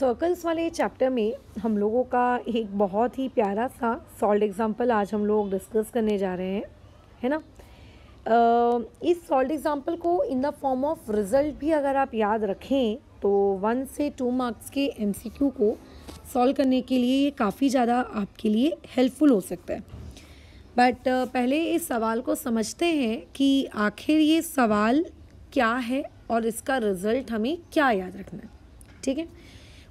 Circles वाले chapter में हम लोगों का एक बहुत ही प्यारा सा सॉल्ट एग्ज़ाम्पल आज हम लोग डिस्कस करने जा रहे हैं है ना इस सॉल्ट एग्ज़ाम्पल को in the form of result भी अगर आप याद रखें तो वन से टू मार्क्स के एमसीक्यू को सॉल्व करने के लिए ये काफ़ी ज़्यादा आपके लिए हेल्पफुल हो सकता है बट पहले इस सवाल को समझते हैं कि आखिर ये सवाल क्या है और इसका रिज़ल्ट हमें क्या याद रखना है ठीक है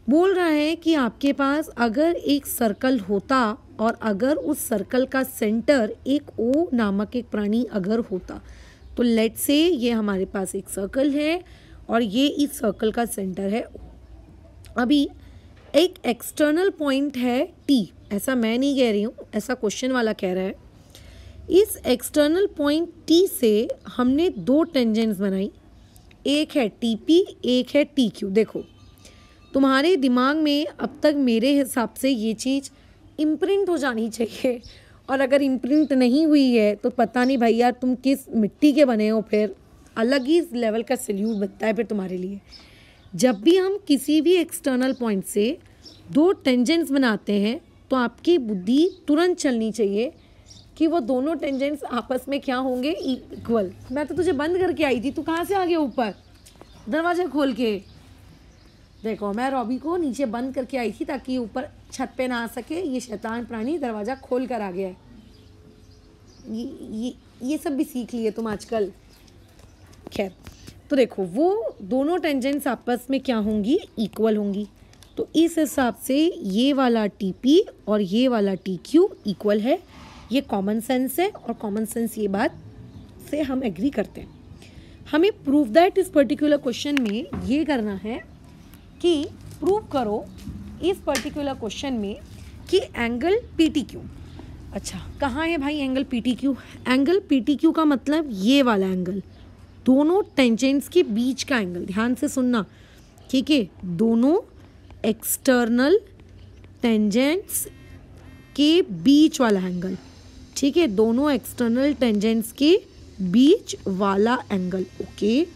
बोल रहा है कि आपके पास अगर एक सर्कल होता और अगर उस सर्कल का सेंटर एक ओ नामक एक प्राणी अगर होता तो लेट से ये हमारे पास एक सर्कल है और ये इस सर्कल का सेंटर है अभी एक एक्सटर्नल पॉइंट है टी ऐसा मैं नहीं कह रही हूँ ऐसा क्वेश्चन वाला कह रहा है इस एक्सटर्नल पॉइंट टी से हमने दो टेंजेंट्स बनाई एक है टी पी एक है टी क्यू देखो तुम्हारे दिमाग में अब तक मेरे हिसाब से ये चीज़ इम्प्रिंट हो जानी चाहिए और अगर इम्प्रिंट नहीं हुई है तो पता नहीं भाई यार तुम किस मिट्टी के बने हो फिर अलग ही लेवल का सल्यूट बनता है फिर तुम्हारे लिए जब भी हम किसी भी एक्सटर्नल पॉइंट से दो टेंजेंट्स बनाते हैं तो आपकी बुद्धि तुरंत चलनी चाहिए कि वो दोनों टेंजेंट्स आपस में क्या होंगे इक्वल मैं तो तुझे बंद करके आई थी तू कहाँ से आ गया ऊपर दरवाज़ा खोल के देखो मैं रॉबी को नीचे बंद करके आई थी ताकि ऊपर छत पे ना आ सके ये शैतान प्राणी दरवाज़ा खोल कर आ गया है ये ये ये सब भी सीख लिए तुम आजकल खैर तो देखो वो दोनों टेंजेंट्स आपस में क्या होंगी इक्वल होंगी तो इस हिसाब से ये वाला टी पी और ये वाला टी क्यू इक्वल है ये कॉमन सेंस है और कॉमन सेंस ये बात से हम एग्री करते हैं हमें प्रूफ दैट इस पर्टिकुलर क्वेश्चन में ये करना है कि प्रूव करो इस पर्टिकुलर क्वेश्चन में कि एंगल पी टी क्यू अच्छा कहाँ है भाई angle P T Q angle P T Q का मतलब ये वाला एंगल दोनों टेंजेंट्स के बीच का एंगल ध्यान से सुनना ठीक है दोनों एक्सटर्नल टेंजेंट्स के बीच वाला एंगल ठीक है दोनों एक्सटर्नल टेंजेंट्स के बीच वाला एंगल ओके okay?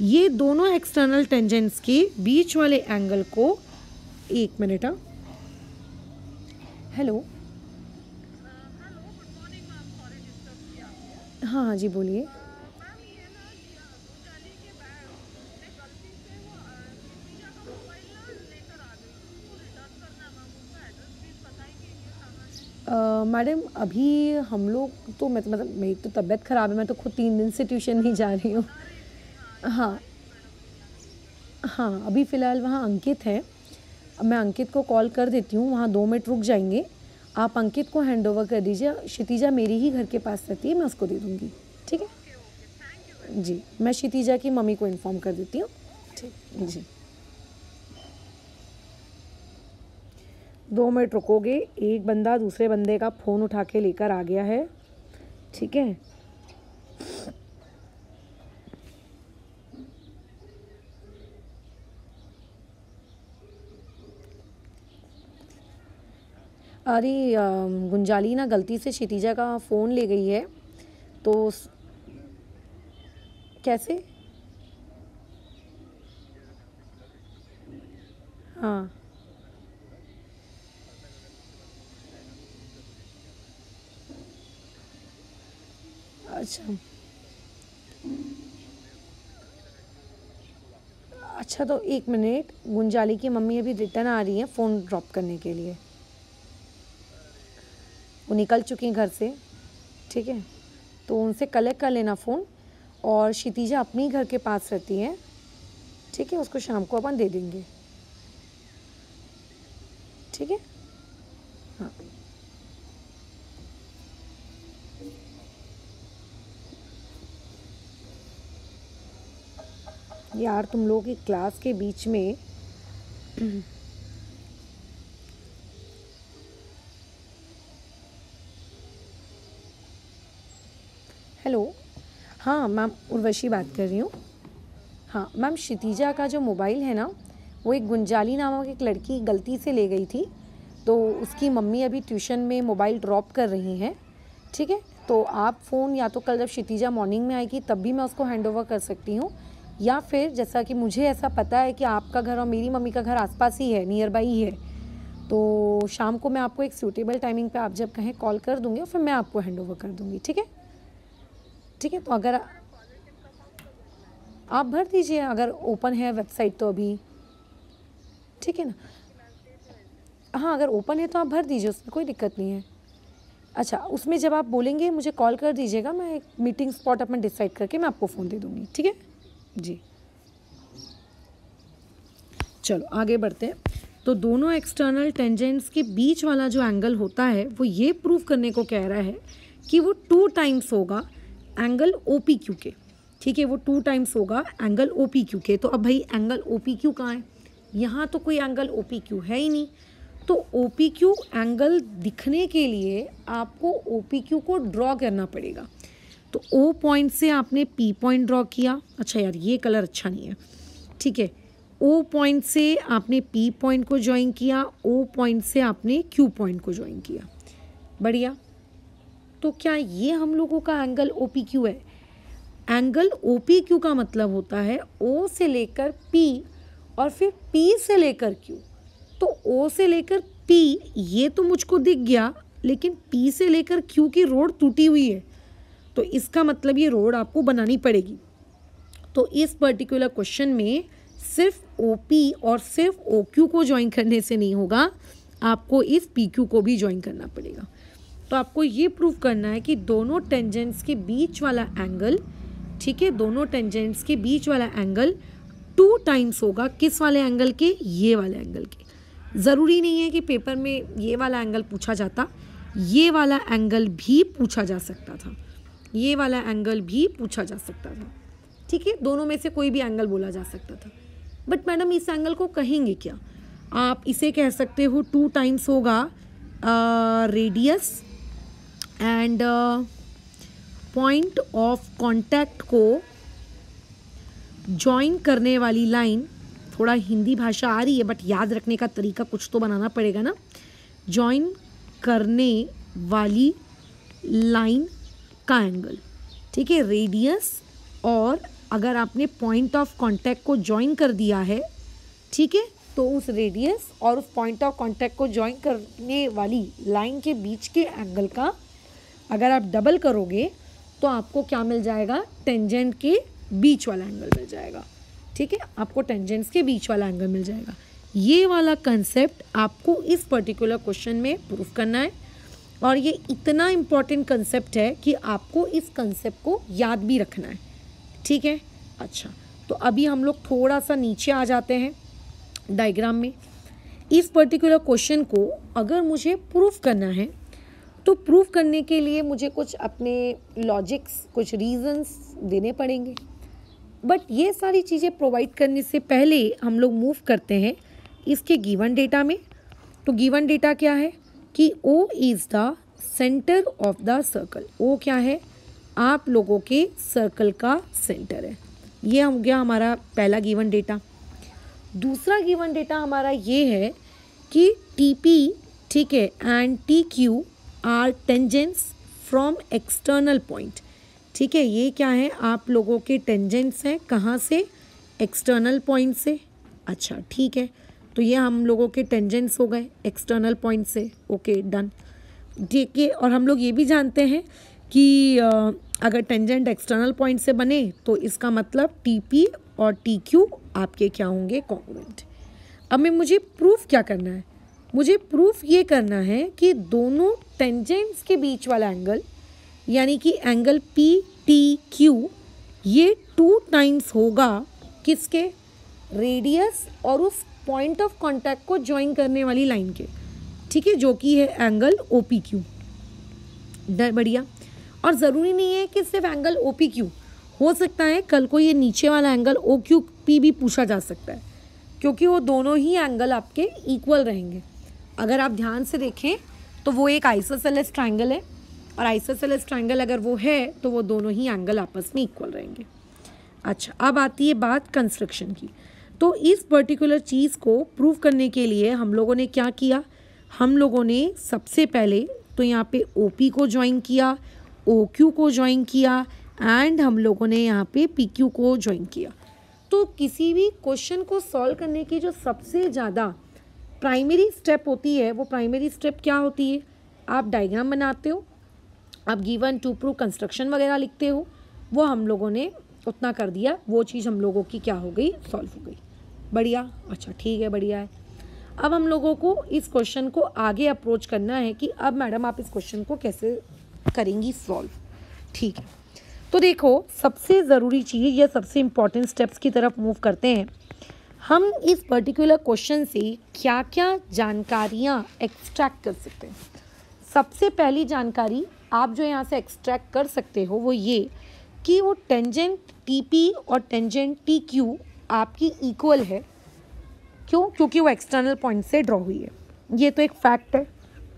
ये दोनों एक्सटर्नल टेंजेंट्स के बीच वाले एंगल को एक मिनट हेलो हाँ।, हाँ हाँ जी बोलिए मैडम अभी हम लोग तो मैं मतलब, तो मतलब मेरी तो तबीयत ख़राब है मैं तो खुद तीन दिन से ट्यूशन नहीं जा रही हूँ हाँ हाँ अभी फ़िलहाल वहाँ अंकित है मैं अंकित को कॉल कर देती हूँ वहाँ दो मिनट रुक जाएंगे आप अंकित को हैंड ओवर कर दीजिए क्षितिजा मेरी ही घर के पास रहती है मैं उसको दे दूँगी ठीक है जी मैं क्षितिजा की मम्मी को इन्फॉर्म कर देती हूँ ठीक जी दो मिनट रुकोगे एक बंदा दूसरे बंदे का फ़ोन उठा के लेकर आ गया है ठीक है अरे गुंजाली ना गलती से क्षितिजा का फ़ोन ले गई है तो कैसे हाँ अच्छा अच्छा तो एक मिनट गुंजाली की मम्मी अभी रिटर्न आ रही है फ़ोन ड्रॉप करने के लिए वो निकल चुकी हैं घर से ठीक है तो उनसे कलेक्ट कर लेना फ़ोन और क्षितिजा अपने घर के पास रहती हैं ठीक है उसको शाम को अपन दे देंगे ठीक है हाँ यार तुम लोगों की क्लास के बीच में हाँ मैम उर्वशी बात कर रही हूँ हाँ मैम शितिजा का जो मोबाइल है ना वो एक गुंजाली नामक एक लड़की गलती से ले गई थी तो उसकी मम्मी अभी ट्यूशन में मोबाइल ड्रॉप कर रही हैं ठीक है ठीके? तो आप फ़ोन या तो कल जब शितिजा मॉर्निंग में आएगी तब भी मैं उसको हैंड ओवर कर सकती हूँ या फिर जैसा कि मुझे ऐसा पता है कि आपका घर और मेरी मम्मी का घर आसपास ही है नियर बाई है तो शाम को मैं आपको एक सूटेबल टाइमिंग पे आप जब कहें कॉल कर दूँगी और फिर मैं आपको हैंड ओवर कर दूँगी ठीक है ठीक है तो अगर आप भर दीजिए अगर ओपन है वेबसाइट तो अभी ठीक है ना हाँ अगर ओपन है तो आप भर दीजिए उसमें कोई दिक्कत नहीं है अच्छा उसमें जब आप बोलेंगे मुझे कॉल कर दीजिएगा मैं एक मीटिंग स्पॉट अपना डिसाइड करके मैं आपको फ़ोन दे दूँगी ठीक है जी चलो आगे बढ़ते हैं तो दोनों एक्सटर्नल टेंजेंट्स के बीच वाला जो एंगल होता है वो ये प्रूव करने को कह रहा है कि वो टू टाइम्स होगा एंगल ओ पी क्यू के ठीक है वो टू टाइम्स होगा एंगल ओ पी क्यू के तो अब भाई एंगल ओ पी क्यू कहाँ है यहाँ तो कोई एंगल ओ पी क्यू है ही नहीं तो ओ पी क्यू एंगल दिखने के लिए आपको ओ पी क्यू को ड्रॉ करना पड़ेगा तो ओ पॉइंट से आपने पी पॉइंट ड्रॉ किया अच्छा यार ये कलर अच्छा नहीं है ठीक है ओ पॉइंट से आपने पी पॉइंट को ज्वाइन किया ओ पॉइंट से आपने क्यू पॉइंट को ज्वाइन किया बढ़िया तो क्या ये हम लोगों का एंगल ओ पी क्यू है एंगल ओ पी क्यू का मतलब होता है ओ से लेकर पी और फिर पी से लेकर क्यू तो ओ से लेकर पी ये तो मुझको दिख गया लेकिन पी से लेकर क्यू की रोड टूटी हुई है तो इसका मतलब ये रोड आपको बनानी पड़ेगी तो इस पर्टिकुलर क्वेश्चन में सिर्फ ओ पी और सिर्फ ओ क्यू को ज्वाइन करने से नहीं होगा आपको इस पी क्यू को भी ज्वाइन करना पड़ेगा तो आपको ये प्रूव करना है कि दोनों टेंजेंट्स के बीच वाला एंगल ठीक है दोनों टेंजेंट्स के बीच वाला एंगल टू टाइम्स होगा किस वाले एंगल के ये वाले एंगल के ज़रूरी नहीं है कि पेपर में ये वाला एंगल पूछा जाता ये वाला एंगल भी पूछा जा सकता था ये वाला एंगल भी पूछा जा सकता था ठीक है दोनों में से कोई भी एंगल बोला जा सकता था बट मैडम इस एंगल को कहेंगे क्या आप इसे कह सकते हो टू टाइम्स होगा radius and point of contact को जॉइन करने वाली लाइन थोड़ा हिंदी भाषा आ रही है बट याद रखने का तरीका कुछ तो बनाना पड़ेगा ना ज्वाइन करने वाली लाइन का एंगल ठीक है रेडियस और अगर आपने पॉइंट ऑफ कॉन्टैक्ट को ज्वाइन कर दिया है ठीक है तो उस रेडियस और उस पॉइंट ऑफ कॉन्टैक्ट को ज्वाइन करने वाली लाइन के बीच के एंगल का अगर आप डबल करोगे तो आपको क्या मिल जाएगा टेंजेंट के बीच वाला एंगल मिल जाएगा ठीक है आपको टेंजेंट्स के बीच वाला एंगल मिल जाएगा ये वाला कंसेप्ट आपको इस पर्टिकुलर क्वेश्चन में प्रूव करना है और ये इतना इम्पॉर्टेंट कंसेप्ट है कि आपको इस कंसेप्ट को याद भी रखना है ठीक है अच्छा तो अभी हम लोग थोड़ा सा नीचे आ जाते हैं डायग्राम में इस पर्टिकुलर क्वेश्चन को अगर मुझे प्रूफ करना है तो प्रूव करने के लिए मुझे कुछ अपने लॉजिक्स कुछ रीजंस देने पड़ेंगे बट ये सारी चीज़ें प्रोवाइड करने से पहले हम लोग मूव करते हैं इसके गिवन डेटा में तो गिवन डेटा क्या है कि O is the centre of the circle O क्या है आप लोगों के सर्कल का सेंटर है ये हो गया हमारा पहला गिवन डेटा दूसरा गिवन डेटा हमारा ये है कि टी पी ठीक है and T Q R tangents from external point ठीक है ये क्या है आप लोगों के टेंजेंट्स हैं कहाँ से एक्सटर्नल पॉइंट से अच्छा ठीक है तो ये हम लोगों के टेंजेंट्स हो गए एक्सटर्नल पॉइंट से ओके डन ठीक है और हम लोग ये भी जानते हैं कि अगर टेंजेंट एक्सटर्नल पॉइंट से बने तो इसका मतलब टी पी और टी क्यू आपके क्या होंगे कॉन्ग्रेंट अब मैं मुझे प्रूफ क्या करना है मुझे प्रूफ ये करना है कि दोनों टेंजेंट्स के बीच वाला एंगल यानी कि एंगल पी टी क्यू ये टू टाइम्स होगा किसके रेडियस और उस पॉइंट ऑफ कांटेक्ट को ज्वाइन करने वाली लाइन के ठीक है जो कि है एंगल ओ पी क्यू बढ़िया और ज़रूरी नहीं है कि सिर्फ एंगल ओ पी क्यू हो सकता है कल को ये नीचे वाला एंगल ओ क्यू पी भी पूछा जा सकता है क्योंकि वो दोनों ही एंगल आपके इक्वल रहेंगे अगर आप ध्यान से देखें तो वो एक आइसोसेलेस ट्राइंगल है और आइसोसेलेस ट्रायंगल अगर वो है तो वो दोनों ही एंगल आपस में इक्वल रहेंगे अच्छा अब आती है बात कंस्ट्रक्शन की तो इस पर्टिकुलर चीज़ को प्रूव करने के लिए हम लोगों ने क्या किया हम लोगों ने सबसे पहले तो यहाँ पे ओ पी को ज्वाइन किया ओ क्यू को ज्वाइन किया एंड हम लोगों ने यहाँ पे पी क्यू को ज्वाइन किया तो किसी भी क्वेश्चन को सॉल्व करने की जो सबसे ज़्यादा प्राइमरी स्टेप होती है वो प्राइमरी स्टेप क्या होती है आप डायग्राम बनाते हो आप गिवन टू प्रूव कंस्ट्रक्शन वगैरह लिखते हो वो हम लोगों ने उतना कर दिया वो चीज़ हम लोगों की क्या हो गई सॉल्व हो गई बढ़िया अच्छा ठीक है बढ़िया है अब हम लोगों को इस क्वेश्चन को आगे अप्रोच करना है कि अब मैडम आप इस क्वेश्चन को कैसे करेंगी सॉल्व ठीक है तो देखो सबसे ज़रूरी चीज़ या सबसे इम्पॉर्टेंट स्टेप्स की तरफ मूव करते हैं हम इस पर्टिकुलर क्वेश्चन से क्या क्या जानकारियाँ एक्सट्रैक्ट कर सकते हैं सबसे पहली जानकारी आप जो यहाँ से एक्सट्रैक्ट कर सकते हो वो ये कि वो टेंजेंट पी और टेंजेंट क्यू आपकी इक्वल है क्यों क्योंकि वो एक्सटर्नल पॉइंट से ड्रॉ हुई है ये तो एक फैक्ट है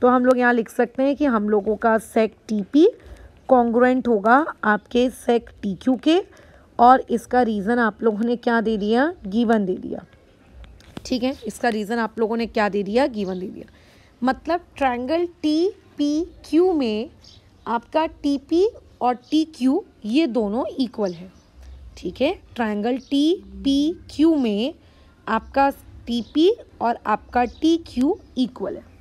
तो हम लोग यहाँ लिख सकते हैं कि हम लोगों का सेक टी पी होगा आपके सेक टी क्यू के और इसका रीज़न आप लोगों ने क्या दे दिया गीवन दे दिया ठीक है इसका रीज़न आप लोगों ने क्या दे दिया गीवन दे दिया मतलब ट्रायंगल टी पी क्यू में आपका टी पी और टी क्यू ये दोनों इक्वल है ठीक है ट्रायंगल टी पी क्यू में आपका टी पी और आपका टी क्यू इक्वल है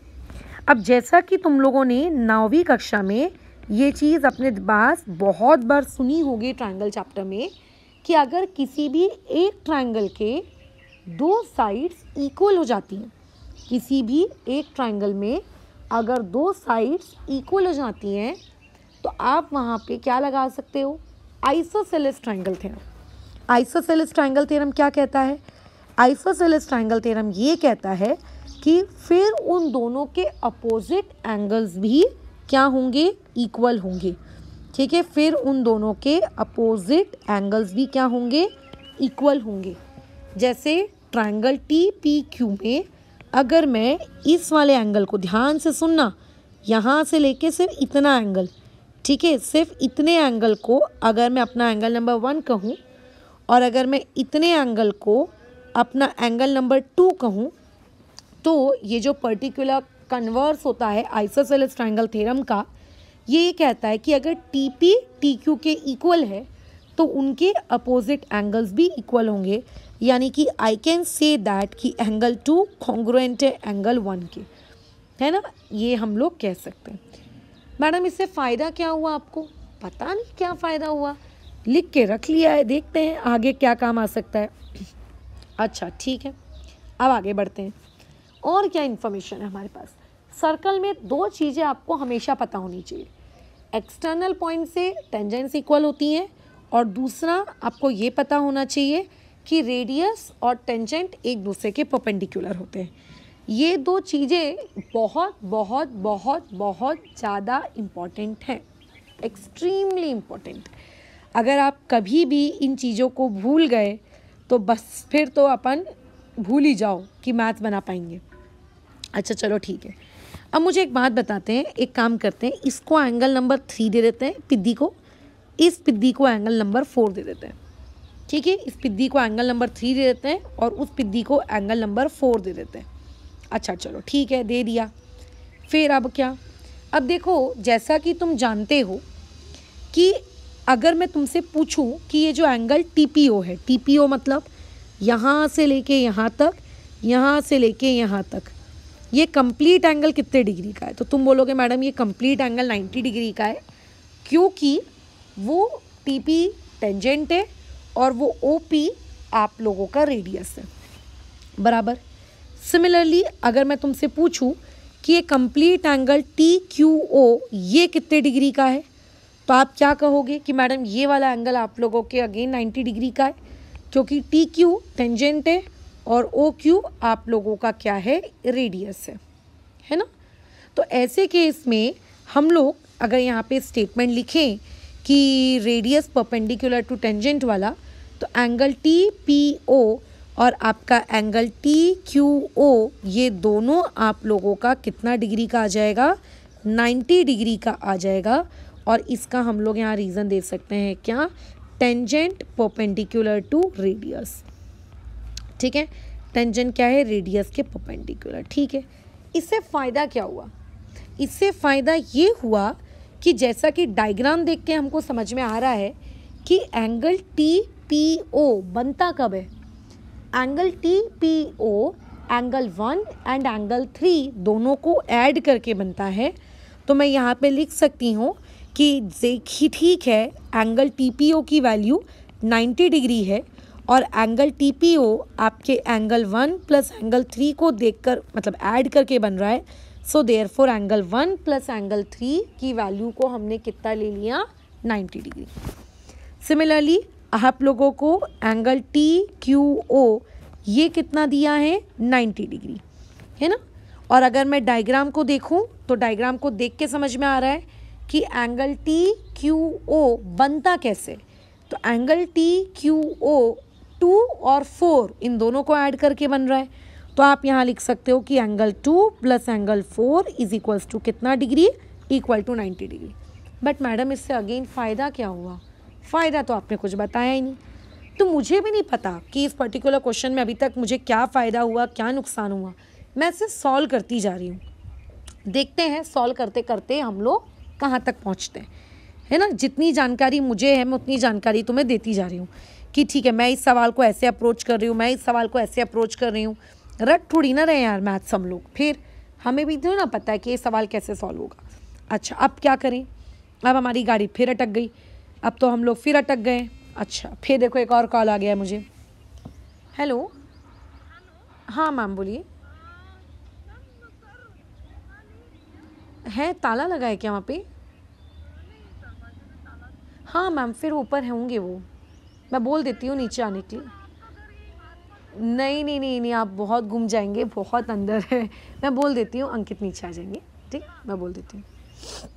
अब जैसा कि तुम लोगों ने नौवीं कक्षा में ये चीज़ अपने पास बहुत बार सुनी होगी ट्रायंगल चैप्टर में कि अगर किसी भी एक ट्रायंगल के दो साइड्स इक्वल हो जाती हैं किसी भी एक ट्रायंगल में अगर दो साइड्स इक्वल हो जाती हैं तो आप वहाँ पे क्या लगा सकते हो isosceles triangle theorem isosceles triangle theorem क्या कहता है आइसोसेलिस ट्रायंगल थ्योरम ये कहता है कि फिर उन दोनों के अपोजिट एंगल्स भी क्या होंगे इक्वल होंगे ठीक है फिर उन दोनों के अपोजिट एंगल्स भी क्या होंगे इक्वल होंगे जैसे ट्राइंगल टी पी क्यू में अगर मैं इस वाले एंगल को ध्यान से सुनना यहाँ से लेके सिर्फ इतना एंगल ठीक है सिर्फ इतने एंगल को अगर मैं अपना एंगल नंबर वन कहूँ और अगर मैं इतने एंगल को अपना एंगल नंबर टू कहूँ तो ये जो पर्टिकुलर कन्वर्स होता है आइसोसेलेस ट्राइंगल थेरम का ये कहता है कि अगर टी पी टी क्यू के इक्वल है तो उनके अपोजिट एंगल्स भी इक्वल होंगे यानी कि आई कैन से दैट कि एंगल टू कॉन्ग्रुएंट है एंगल वन के है ना ये हम लोग कह सकते हैं मैडम इससे फ़ायदा क्या हुआ आपको पता नहीं क्या फ़ायदा हुआ लिख के रख लिया है देखते हैं आगे क्या काम आ सकता है अच्छा ठीक है अब आगे बढ़ते हैं और क्या इन्फॉर्मेशन है हमारे पास सर्कल में दो चीज़ें आपको हमेशा पता होनी चाहिए एक्सटर्नल पॉइंट से टेंजेंस इक्वल होती हैं और दूसरा आपको ये पता होना चाहिए कि रेडियस और टेंजेंट एक दूसरे के पोपेंडिकुलर होते हैं ये दो चीज़ें बहुत बहुत बहुत बहुत ज़्यादा इम्पॉर्टेंट हैं एक्सट्रीमली इम्पॉर्टेंट अगर आप कभी भी इन चीज़ों को भूल गए तो बस फिर तो अपन भूल ही जाओ कि मैथ बना पाएंगे अच्छा चलो ठीक है अब मुझे एक बात बताते हैं एक काम करते हैं इसको एंगल नंबर थ्री दे देते हैं पिद्दी को इस पिद्दी को एंगल नंबर फोर दे देते हैं ठीक है इस पिद्दी को एंगल नंबर थ्री दे देते हैं और उस पिद्दी को एंगल नंबर फोर दे देते हैं अच्छा चलो ठीक है दे दिया फिर अब क्या अब देखो जैसा कि तुम जानते हो कि अगर मैं तुमसे पूछूं कि ये जो एंगल टी है टी मतलब यहाँ से लेके यहाँ तक यहाँ से लेके यहाँ तक ये कंप्लीट एंगल कितने डिग्री का है तो तुम बोलोगे मैडम ये कंप्लीट एंगल 90 डिग्री का है क्योंकि वो टी पी टेंजेंट है और वो ओ पी आप लोगों का रेडियस है बराबर सिमिलरली अगर मैं तुमसे पूछूं कि ये complete angle T Q O ये कितने डिग्री का है तो आप क्या कहोगे कि मैडम ये वाला एंगल आप लोगों के अगेन 90 डिग्री का है क्योंकि टी क्यू टेंजेंट है और ओ क्यू आप लोगों का क्या है रेडियस है है ना तो ऐसे केस में हम लोग अगर यहाँ पे स्टेटमेंट लिखें कि रेडियस परपेंडिकुलर टू टेंजेंट वाला तो एंगल टी पी ओ और आपका एंगल टी क्यू ओ ये दोनों आप लोगों का कितना डिग्री का आ जाएगा 90 डिग्री का आ जाएगा और इसका हम लोग यहाँ रीज़न दे सकते हैं क्या टेंजेंट परपेंडिकुलर टू रेडियस ठीक है टेंजन क्या है रेडियस के पपेंडिकुलर ठीक है इससे फ़ायदा क्या हुआ इससे फ़ायदा ये हुआ कि जैसा कि डायग्राम देख के हमको समझ में आ रहा है कि एंगल टी पी ओ बनता कब है angle T P O angle one and angle three दोनों को ऐड करके बनता है तो मैं यहाँ पे लिख सकती हूँ कि देखिए ठीक है एंगल टी पी ओ की वैल्यू 90 डिग्री है और एंगल टी पी ओ आपके angle one plus angle three को देखकर मतलब ऐड करके बन रहा है so therefore angle one plus angle three की वैल्यू को हमने कितना ले लिया नाइन्टी डिग्री सिमिलरली आप लोगों को एंगल टी क्यू ओ ये कितना दिया है नाइन्टी डिग्री है ना और अगर मैं डायग्राम को देखूं तो डायग्राम को देख के समझ में आ रहा है कि एंगल टी क्यू ओ बनता कैसे तो angle T Q O two और फोर इन दोनों को ऐड करके बन रहा है तो आप यहाँ लिख सकते हो कि angle two plus angle four is equals to कितना degree equal to ninety degree but madam इससे अगेन फ़ायदा क्या हुआ फ़ायदा तो आपने कुछ बताया ही नहीं तो मुझे भी नहीं पता कि इस पर्टिकुलर क्वेश्चन में अभी तक मुझे क्या फ़ायदा हुआ क्या नुकसान हुआ मैं इसे सॉल्व करती जा रही हूँ देखते हैं सॉल्व करते करते हम लोग कहाँ तक पहुँचते हैं है ना जितनी जानकारी मुझे है मैं उतनी जानकारी तुम्हें देती जा रही हूँ कि ठीक है मैं इस सवाल को ऐसे अप्रोच कर रही हूँ मैं इस सवाल को ऐसे अप्रोच कर रही हूँ रट थोड़ी ना रहे यार मैथ्स हम लोग फिर हमें भी ना पता है कि ये सवाल कैसे सॉल्व होगा अच्छा अब क्या करें अब हमारी गाड़ी फिर अटक गई अब तो हम लोग फिर अटक गए अच्छा फिर देखो एक और कॉल आ गया मुझे हेलो हाँ मैम बोलिए है ताला लगा है क्या वहाँ पे हाँ मैम फिर ऊपर होंगे वो मैं बोल देती हूँ नीचे आने के लिए नहीं नहीं नहीं नहीं आप बहुत घूम जाएंगे बहुत अंदर है मैं बोल देती हूँ अंकित नीचे आ जाएंगे ठीक मैं बोल देती हूँ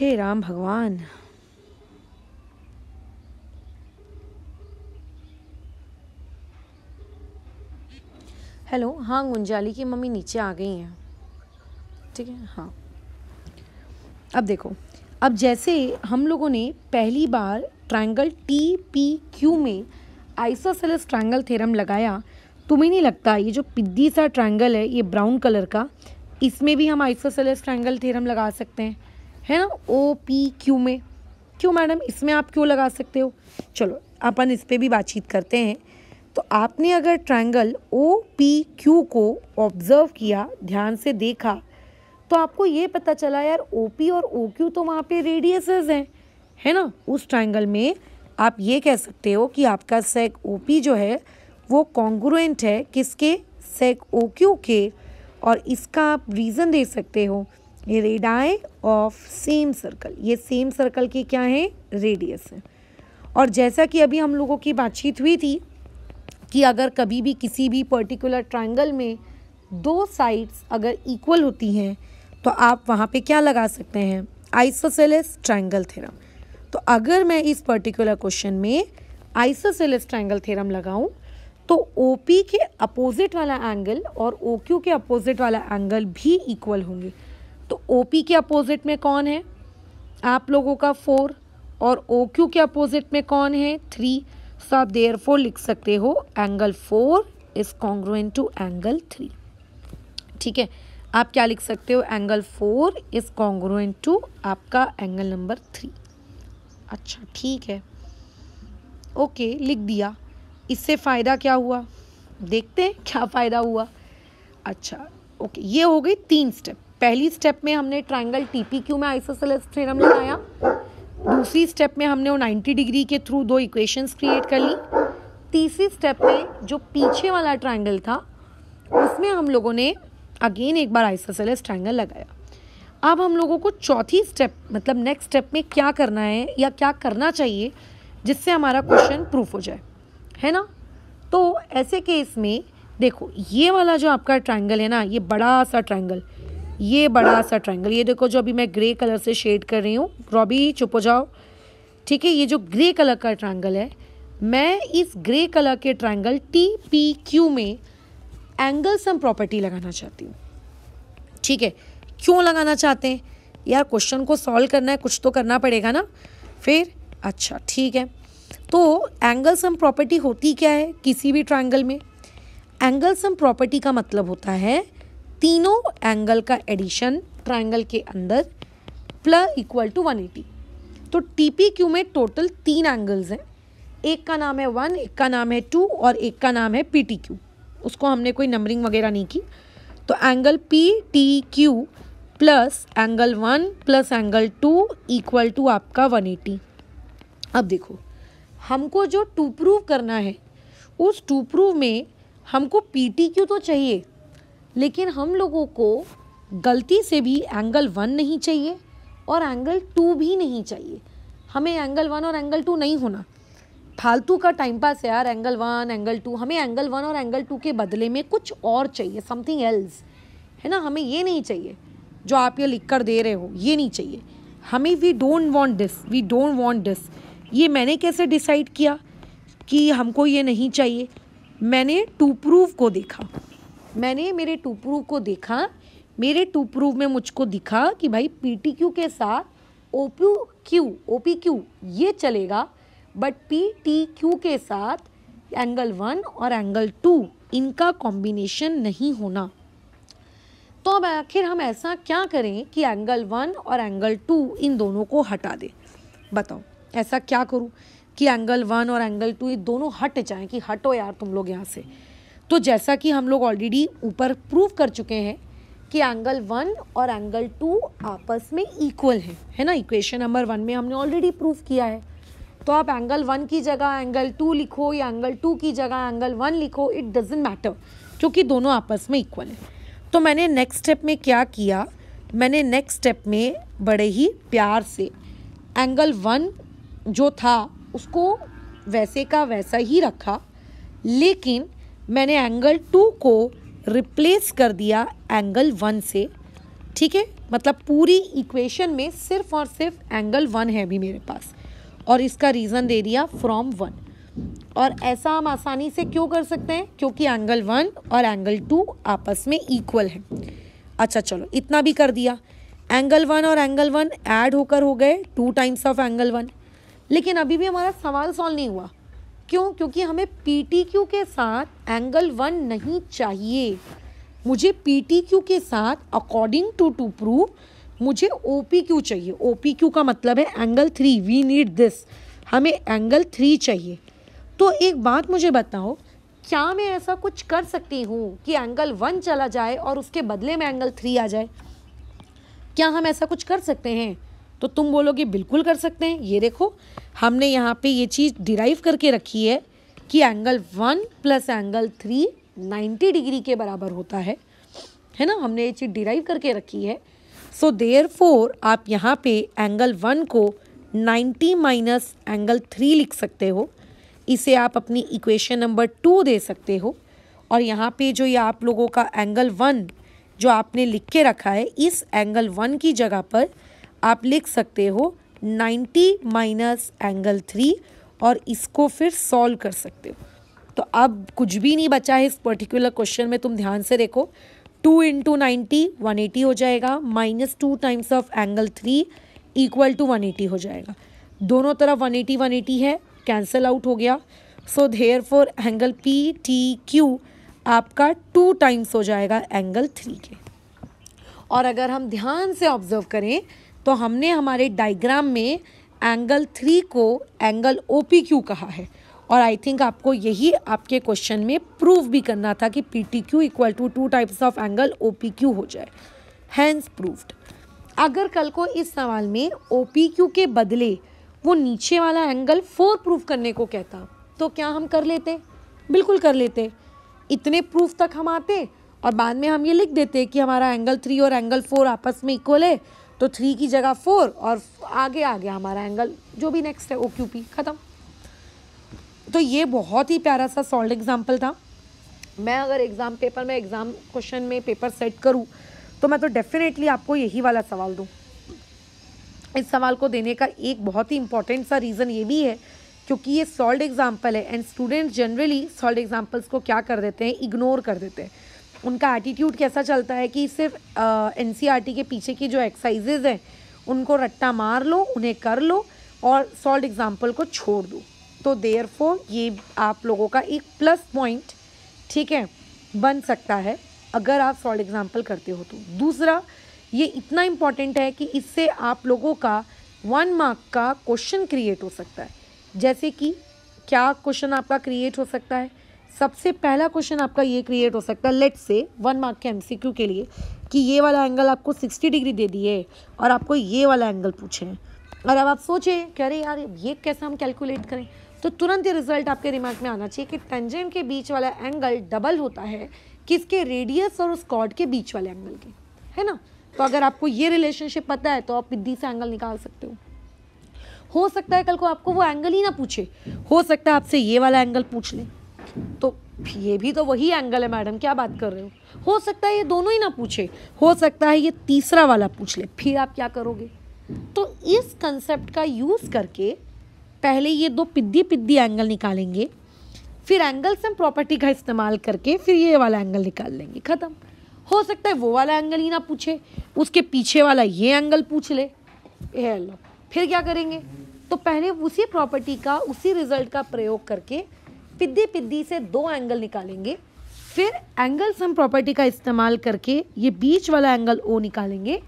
हे राम भगवान हेलो हाँ गुंजाली की मम्मी नीचे आ गई हैं ठीक है हाँ अब देखो अब जैसे हम लोगों ने पहली बार ट्रायंगल टी पी क्यू में आइसोसेलस ट्रायंगल थेरम लगाया तुम्हें नहीं लगता ये जो पिद्दी सा ट्रायंगल है ये ब्राउन कलर का इसमें भी हम आइसोसेलस ट्रायंगल थेरम लगा सकते हैं है ना ओ पी क्यू में क्यों मैडम इसमें आप क्यों लगा सकते हो चलो अपन इस पर भी बातचीत करते हैं तो आपने अगर ट्रायंगल ओ पी क्यू को ऑब्ज़र्व किया ध्यान से देखा तो आपको ये पता चला यार ओ पी और ओ क्यू तो वहाँ पे रेडियसेस हैं है ना उस ट्रायंगल में आप ये कह सकते हो कि आपका सेक ओ पी जो है वो कॉन्ग्रुएंट है किसके सेक ओ क्यू के और इसका आप रीज़न दे सकते हो रेडाई ऑफ सेम सर्कल ये सेम सर्कल के क्या है रेडियस है और जैसा कि अभी हम लोगों की बातचीत हुई थी कि अगर कभी भी किसी भी पर्टिकुलर ट्रायंगल में दो साइड्स अगर इक्वल होती हैं तो आप वहाँ पे क्या लगा सकते हैं आइसोसेलेस ट्रायंगल थेरम तो अगर मैं इस पर्टिकुलर क्वेश्चन में आइसोसेलेस ट्रायंगल थेरम लगाऊं तो ओ पी के अपोजिट वाला एंगल और ओ क्यू के अपोजिट वाला एंगल भी इक्वल होंगे तो ओ पी के अपोजिट में कौन है आप लोगों का फोर और ओ क्यू के अपोजिट में कौन है थ्री सो आप देयर फोर लिख सकते हो angle four is congruent to angle three ठीक है आप क्या लिख सकते हो angle four is congruent to आपका एंगल नंबर थ्री अच्छा ठीक है ओके लिख दिया इससे फ़ायदा क्या हुआ देखते हैं क्या फ़ायदा हुआ अच्छा ओके ये हो गई तीन स्टेप पहली स्टेप में हमने ट्रायंगल टीपी क्यू में आइसोसेलेस थ्योरम लगाया दूसरी स्टेप में हमने वो 90 डिग्री के थ्रू दो इक्वेशंस क्रिएट कर ली तीसरी स्टेप में जो पीछे वाला ट्रायंगल था उसमें हम लोगों ने अगेन एक बार आइसोसेलेस ट्रायंगल लगाया अब हम लोगों को चौथी स्टेप मतलब नेक्स्ट स्टेप में क्या करना है या क्या करना चाहिए जिससे हमारा क्वेश्चन प्रूफ हो जाए है ना तो ऐसे केस में देखो ये वाला जो आपका ट्रायंगल है ना ये बड़ा सा ट्रायंगल ये बड़ा सा ट्रायंगल ये देखो जो अभी मैं ग्रे कलर से शेड कर रही हूँ रॉबी चुप हो जाओ ठीक है ये जो ग्रे कलर का ट्रायंगल है मैं इस ग्रे कलर के ट्रायंगल टी पी क्यू में एंगल सम प्रॉपर्टी लगाना चाहती हूँ ठीक है क्यों लगाना चाहते हैं यार क्वेश्चन को सॉल्व करना है कुछ तो करना पड़ेगा ना फिर अच्छा ठीक है तो एंगल सम प्रॉपर्टी होती क्या है किसी भी ट्रायंगल में एंगल सम प्रॉपर्टी का मतलब होता है तीनों एंगल का एडिशन ट्राइंगल के अंदर plus equal to one eighty तो टी पी क्यू में टोटल तीन एंगल्स हैं एक का नाम है वन एक का नाम है टू और एक का नाम है पी टी क्यू उसको हमने कोई नंबरिंग वगैरह नहीं की तो angle P T Q plus angle one plus angle two equal to आपका वन एटी अब देखो हमको जो टू प्रूव करना है उस टू प्रूव में हमको पी टी क्यू तो चाहिए लेकिन हम लोगों को गलती से भी एंगल वन नहीं चाहिए और एंगल टू भी नहीं चाहिए हमें एंगल वन और एंगल टू नहीं होना फालतू का टाइम पास यार एंगल वन एंगल टू हमें एंगल वन और एंगल टू के बदले में कुछ और चाहिए समथिंग एल्स है ना हमें ये नहीं चाहिए जो आप ये लिख कर दे रहे हो ये नहीं चाहिए हमें we don't want this we don't want this ये मैंने कैसे डिसाइड किया कि हमको ये नहीं चाहिए मैंने टू प्रूव को देखा मैंने मेरे टूपरू को देखा मेरे टूपरू में मुझको दिखा कि भाई पी के साथ O Q O P Q ये चलेगा बट पी टी क्यू के साथ एंगल वन और एंगल टू इनका कॉम्बिनेशन नहीं होना तो अब आखिर हम ऐसा क्या करें कि एंगल वन और एंगल टू इन दोनों को हटा दें बताओ ऐसा क्या करूं कि एंगल वन और एंगल टू ये दोनों हट जाएं कि हटो यार तुम लोग यहाँ से तो जैसा कि हम लोग ऑलरेडी ऊपर प्रूव कर चुके हैं कि एंगल वन और एंगल टू आपस में इक्वल है है ना इक्वेशन नंबर वन में हमने ऑलरेडी प्रूव किया है तो आप एंगल वन की जगह एंगल टू लिखो या एंगल टू की जगह एंगल वन लिखो इट डजेंट मैटर क्योंकि दोनों आपस में इक्वल है तो मैंने नेक्स्ट स्टेप में क्या किया मैंने नेक्स्ट स्टेप में बड़े ही प्यार से एंगल वन जो था उसको वैसे का वैसा ही रखा लेकिन मैंने एंगल टू को रिप्लेस कर दिया एंगल वन से ठीक है मतलब पूरी इक्वेशन में सिर्फ और सिर्फ एंगल वन है अभी मेरे पास और इसका रीज़न दे दिया फ्रॉम वन और ऐसा हम आसानी से क्यों कर सकते हैं क्योंकि एंगल वन और एंगल टू आपस में इक्वल है अच्छा चलो इतना भी कर दिया एंगल वन और एंगल वन ऐड होकर हो गए two times of angle one लेकिन अभी भी हमारा सवाल सॉल्व नहीं हुआ क्यों क्योंकि हमें पी टी क्यू के साथ एंगल वन नहीं चाहिए मुझे पी टी क्यू के साथ अकॉर्डिंग टू टू प्रूव मुझे ओ पी क्यू चाहिए ओ पी क्यू का मतलब है angle three we need this हमें एंगल थ्री चाहिए तो एक बात मुझे बताओ क्या मैं ऐसा कुछ कर सकती हूँ कि एंगल वन चला जाए और उसके बदले में एंगल थ्री आ जाए क्या हम ऐसा कुछ कर सकते हैं तो तुम बोलोगे बिल्कुल कर सकते हैं ये देखो हमने यहाँ पे ये चीज़ डिराइव करके रखी है कि angle one plus angle three ninety degree के बराबर होता है है ना हमने ये चीज़ डिराइव करके रखी है सो देयर फोर आप यहाँ पे एंगल वन को नाइन्टी माइनस एंगल थ्री लिख सकते हो इसे आप अपनी इक्वेशन नंबर टू दे सकते हो और यहाँ पे जो ये आप लोगों का एंगल वन जो आपने लिख के रखा है इस एंगल वन की जगह पर आप लिख सकते हो 90 माइनस एंगल थ्री और इसको फिर सॉल्व कर सकते हो तो अब कुछ भी नहीं बचा है इस पर्टिकुलर क्वेश्चन में तुम ध्यान से देखो two into ninety one eighty हो जाएगा minus two times of angle three equal to one eighty हो जाएगा दोनों तरफ वन एटी वन एटी है कैंसिल आउट हो गया so therefore angle P T Q आपका टू टाइम्स हो जाएगा एंगल थ्री के और अगर हम ध्यान से ऑब्जर्व करें तो हमने हमारे डायग्राम में एंगल थ्री को एंगल ओ पी क्यू कहा है और आई थिंक आपको यही आपके क्वेश्चन में प्रूव भी करना था कि P T Q equal to two times of angle O P Q हो जाए हैंस प्रूव्ड अगर कल को इस सवाल में ओ पी क्यू के बदले वो नीचे वाला एंगल फोर प्रूफ करने को कहता तो क्या हम कर लेते बिल्कुल कर लेते इतने प्रूफ तक हम आते और बाद में हम ये लिख देते कि हमारा एंगल थ्री और एंगल फोर आपस में इक्वल है तो थ्री की जगह फोर और आगे आ गया हमारा एंगल जो भी नेक्स्ट है ओ क्यू पी ख़त्म तो ये बहुत ही प्यारा सा सॉल्ड एग्ज़ाम्पल था मैं अगर एग्ज़ाम पेपर में एग्ज़ाम क्वेश्चन में पेपर सेट करूँ तो मैं तो डेफ़िनेटली आपको यही वाला सवाल दूँ इस सवाल को देने का एक बहुत ही इंपॉर्टेंट सा रीज़न ये भी है क्योंकि ये सॉल्ड एग्ज़ाम्पल है and students generally solved examples को क्या कर देते हैं इग्नोर कर देते हैं उनका एटीट्यूड कैसा चलता है कि सिर्फ एन e के पीछे की जो एक्सरसाइजेज़ हैं उनको रट्टा मार लो उन्हें कर लो और सॉल्ड एग्ज़ाम्पल को छोड़ दो तो देयर ये आप लोगों का एक प्लस पॉइंट ठीक है बन सकता है अगर आप सॉल्ड एग्ज़ाम्पल करते हो तो दूसरा ये इतना इम्पॉर्टेंट है कि इससे आप लोगों का वन मार्क का क्वेश्चन क्रिएट हो सकता है जैसे कि क्या क्वेश्चन आपका क्रिएट हो सकता है सबसे पहला क्वेश्चन आपका ये क्रिएट हो सकता है लेट से वन मार्क के एमसीक्यू के लिए कि ये वाला एंगल आपको सिक्सटी डिग्री दे दिए और आपको ये वाला एंगल पूछे और अब आप सोचें कि अरे यार ये कैसे हम कैलकुलेट करें तो तुरंत ये रिजल्ट आपके दिमाग में आना चाहिए कि टेंजेंट के बीच वाला एंगल डबल होता है किसके रेडियस और उस कॉर्ड के बीच वाले एंगल के है ना तो अगर आपको ये रिलेशनशिप पता है तो आप विद्धि से एंगल निकाल सकते हो हो सकता है कल को आपको वो एंगल ही ना पूछे हो सकता है आपसे ये वाला एंगल पूछ लें तो ये भी तो वही एंगल है मैडम क्या बात कर रहे हो हो सकता है ये दोनों ही ना पूछे हो सकता है ये तीसरा वाला पूछ ले फिर आप क्या करोगे तो इस कंसेप्ट का यूज़ करके पहले ये दो पिद्दी पिद्दी एंगल निकालेंगे फिर एंगल सम प्रॉपर्टी का इस्तेमाल करके फिर ये वाला एंगल निकाल लेंगे ख़त्म हो सकता है वो वाला एंगल ही ना पूछे उसके पीछे वाला ये एंगल पूछ ले फिर क्या करेंगे तो पहले उसी प्रॉपर्टी का उसी रिजल्ट का प्रयोग करके पिद्दी पिद्दी से दो एंगल निकालेंगे फिर एंगल सम प्रॉपर्टी का इस्तेमाल करके ये बीच वाला एंगल ओ निकालेंगे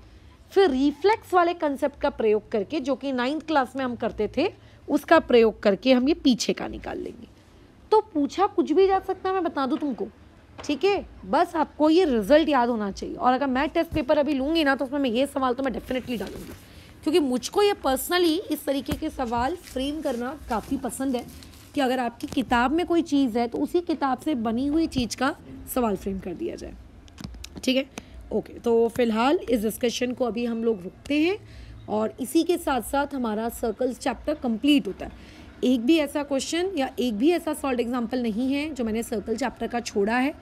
फिर रिफ्लेक्स वाले कंसेप्ट का प्रयोग करके जो कि नाइन्थ क्लास में हम करते थे उसका प्रयोग करके हम ये पीछे का निकाल लेंगे तो पूछा कुछ भी जा सकता है मैं बता दूँ तुमको ठीक है बस आपको ये रिजल्ट याद होना चाहिए और अगर मैं टेस्ट पेपर अभी लूँगी ना तो उसमें मैं ये सवाल तो मैं डेफिनेटली डालूंगी क्योंकि मुझको ये पर्सनली इस तरीके के सवाल फ्रेम करना काफ़ी पसंद है कि अगर आपकी किताब में कोई चीज़ है तो उसी किताब से बनी हुई चीज़ का सवाल फ्रेम कर दिया जाए ठीक है ओके तो फिलहाल इस डिस्कशन को अभी हम लोग रुकते हैं और इसी के साथ साथ हमारा सर्कल्स चैप्टर कंप्लीट होता है एक भी ऐसा क्वेश्चन या एक भी ऐसा सॉल्ट एग्जाम्पल नहीं है जो मैंने सर्कल चैप्टर का छोड़ा है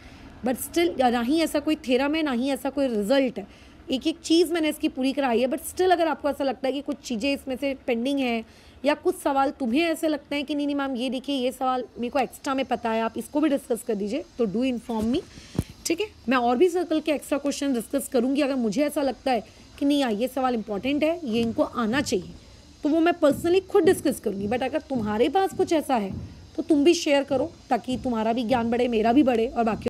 बट स्टिल ना ही ऐसा कोई थेरम है ना ही ऐसा कोई रिजल्ट है एक एक चीज़ मैंने इसकी पूरी कराई है बट स्टिल अगर आपको ऐसा लगता है कि कुछ चीज़ें इसमें से पेंडिंग हैं या कुछ सवाल तुम्हें ऐसे लगते हैं कि नहीं नहीं मैम ये देखिए ये सवाल मेरे को एक्स्ट्रा में पता है आप इसको भी डिस्कस कर दीजिए तो डू इन्फॉर्म मी ठीक है मैं और भी सर्कल के एक्स्ट्रा क्वेश्चन डिस्कस करूँगी अगर मुझे ऐसा लगता है कि नहीं यार ये सवाल इंपॉर्टेंट है ये इनको आना चाहिए तो वो मैं पर्सनली खुद डिस्कस करूँगी बट अगर तुम्हारे पास कुछ ऐसा है तो तुम भी शेयर करो ताकि तुम्हारा भी ज्ञान बढ़े मेरा भी बढ़े और बाकी